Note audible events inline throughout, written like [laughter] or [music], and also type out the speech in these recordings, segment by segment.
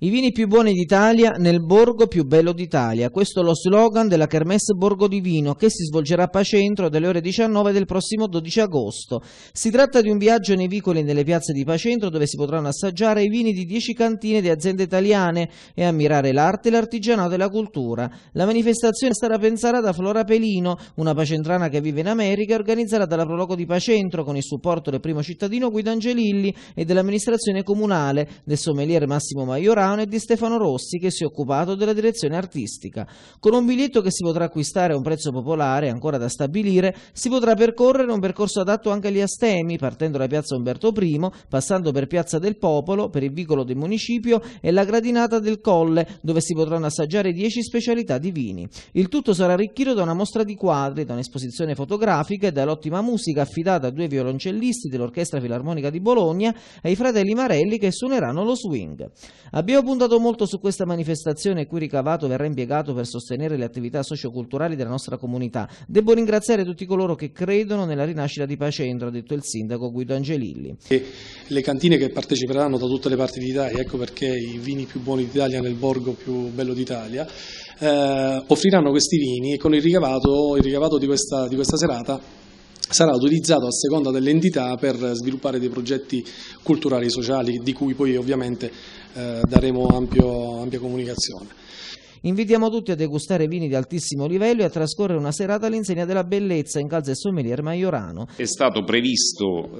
I vini più buoni d'Italia nel borgo più bello d'Italia. Questo è lo slogan della Kermesse Borgo di Vino che si svolgerà a Pacentro dalle ore 19 del prossimo 12 agosto. Si tratta di un viaggio nei vicoli e nelle piazze di Pacentro dove si potranno assaggiare i vini di 10 cantine di aziende italiane e ammirare l'arte, l'artigianato e la cultura. La manifestazione sarà pensata da Flora Pelino, una pacentrana che vive in America, e organizzata dalla Prologo di Pacentro con il supporto del primo cittadino Guido Angelilli e dell'amministrazione comunale, del sommelier Massimo Maiorano Cassano e di Stefano Rossi che si è occupato della direzione artistica. Con un biglietto che si potrà acquistare a un prezzo popolare, ancora da stabilire, si potrà percorrere un percorso adatto anche agli astemi, partendo da piazza Umberto I, passando per piazza del Popolo, per il vicolo del municipio e la gradinata del Colle, dove si potranno assaggiare 10 specialità di vini. Il tutto sarà arricchito da una mostra di quadri, da un'esposizione fotografica e dall'ottima musica affidata a due violoncellisti dell'Orchestra Filarmonica di Bologna e ai fratelli Marelli che suoneranno lo swing. Abbiamo Abbiamo puntato molto su questa manifestazione, il cui ricavato verrà impiegato per sostenere le attività socioculturali della nostra comunità. Devo ringraziare tutti coloro che credono nella rinascita di Pacentro, ha detto il sindaco Guido Angelilli. E le cantine che parteciperanno da tutte le parti d'Italia, ecco perché i vini più buoni d'Italia nel borgo più bello d'Italia, eh, offriranno questi vini e con il ricavato, il ricavato di, questa, di questa serata sarà utilizzato a seconda dell'entità per sviluppare dei progetti culturali e sociali di cui poi ovviamente eh, daremo ampio, ampia comunicazione. Invitiamo tutti a degustare vini di altissimo livello e a trascorrere una serata all'insegna della bellezza in calze sommelier Maiorano. È stato previsto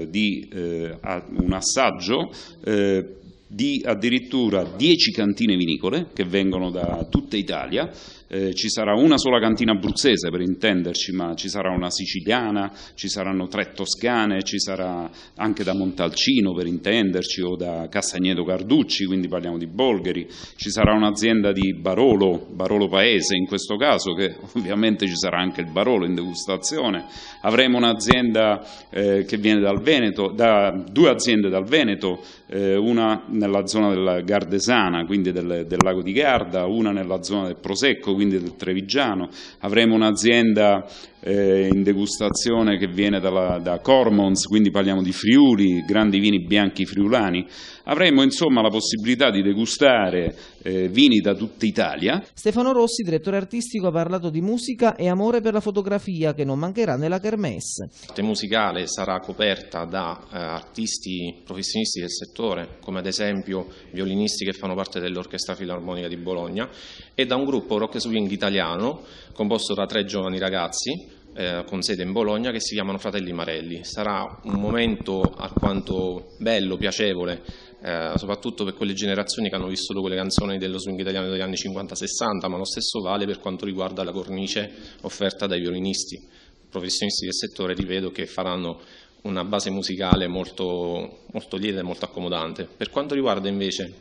eh, di, eh, un assaggio eh, di addirittura 10 cantine vinicole che vengono da tutta Italia, eh, ci sarà una sola cantina abruzzese per intenderci, ma ci sarà una siciliana, ci saranno tre toscane, ci sarà anche da Montalcino per intenderci o da Castagneto Carducci, quindi parliamo di Bolgheri, ci sarà un'azienda di Barolo, Barolo Paese in questo caso, che [laughs] ovviamente ci sarà anche il Barolo in degustazione, avremo un'azienda eh, che viene dal Veneto, da, due aziende dal Veneto, eh, una nella zona della Gardesana, quindi del, del, lago di Garda, una nella zona del Prosecco, quindi del Trevigiano, avremo un'azienda eh, in degustazione che viene dalla, da Cormons, quindi parliamo di Friuli, grandi vini bianchi friulani. Avremo insomma la possibilità di degustare eh, vini da tutta Italia. Stefano Rossi, direttore artistico, ha parlato di musica e amore per la fotografia che non mancherà nella Kermesse. L'arte musicale sarà coperta da eh, artisti professionisti del settore, come ad esempio violinisti che fanno parte dell'Orchestra Filarmonica di Bologna, e da un gruppo rock swing italiano composto da tre giovani ragazzi eh, con sede in Bologna che si chiamano Fratelli Marelli. Sarà un momento alquanto bello, piacevole, eh, soprattutto per quelle generazioni che hanno visto quelle canzoni dello swing italiano degli anni 50-60, ma lo stesso vale per quanto riguarda la cornice offerta dai violinisti, professionisti del settore, ripeto, che faranno una base musicale molto, molto lieta e molto accomodante. Per quanto riguarda invece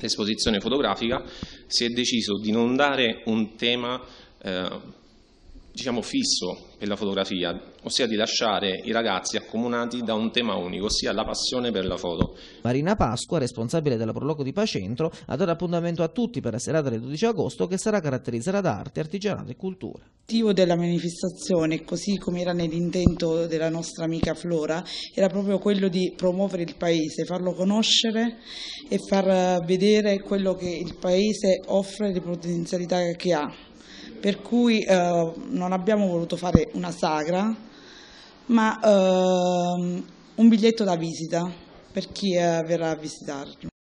l'esposizione fotografica, si è deciso di non dare un tema eh, diciamo, fisso per la fotografia, ossia di lasciare i ragazzi accomunati da un tema unico, ossia la passione per la foto. Marina Pasqua, responsabile della Proloco di Pacentro, ha dato appuntamento a tutti per la serata del 12 agosto che sarà caratterizzata da arte, artigianato e cultura. L'obiettivo della manifestazione, così come era nell'intento della nostra amica Flora, era proprio quello di promuovere il paese, farlo conoscere e far vedere quello che il paese offre, e le potenzialità che ha per cui eh, non abbiamo voluto fare una sagra, ma eh, un biglietto da visita per chi eh, verrà a visitarlo.